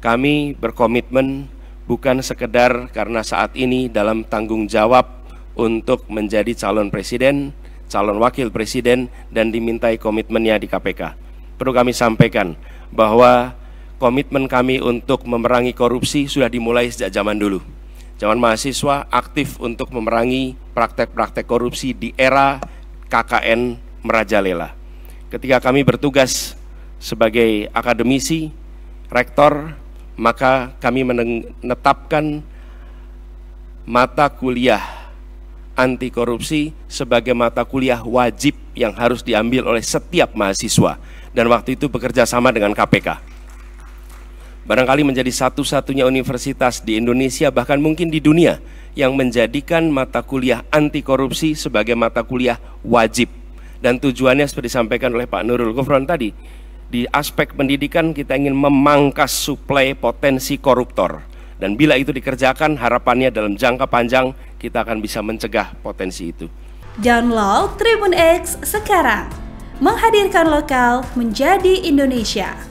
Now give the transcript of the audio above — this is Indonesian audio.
kami berkomitmen bukan sekedar karena saat ini dalam tanggung jawab untuk menjadi calon presiden, calon wakil presiden, dan dimintai komitmennya di KPK. Perlu kami sampaikan bahwa komitmen kami untuk memerangi korupsi sudah dimulai sejak zaman dulu. Zaman mahasiswa aktif untuk memerangi praktek-praktek korupsi di era KKN merajalela. Ketika kami bertugas sebagai akademisi, rektor, maka kami menetapkan mata kuliah anti korupsi sebagai mata kuliah wajib yang harus diambil oleh setiap mahasiswa dan waktu itu bekerja sama dengan KPK. Barangkali menjadi satu-satunya universitas di Indonesia bahkan mungkin di dunia yang menjadikan mata kuliah anti korupsi sebagai mata kuliah wajib dan tujuannya seperti disampaikan oleh Pak Nurul Gufron tadi di aspek pendidikan kita ingin memangkas suplai potensi koruptor. Dan bila itu dikerjakan, harapannya dalam jangka panjang kita akan bisa mencegah potensi itu. Download Tribun X sekarang. Menghadirkan lokal menjadi Indonesia.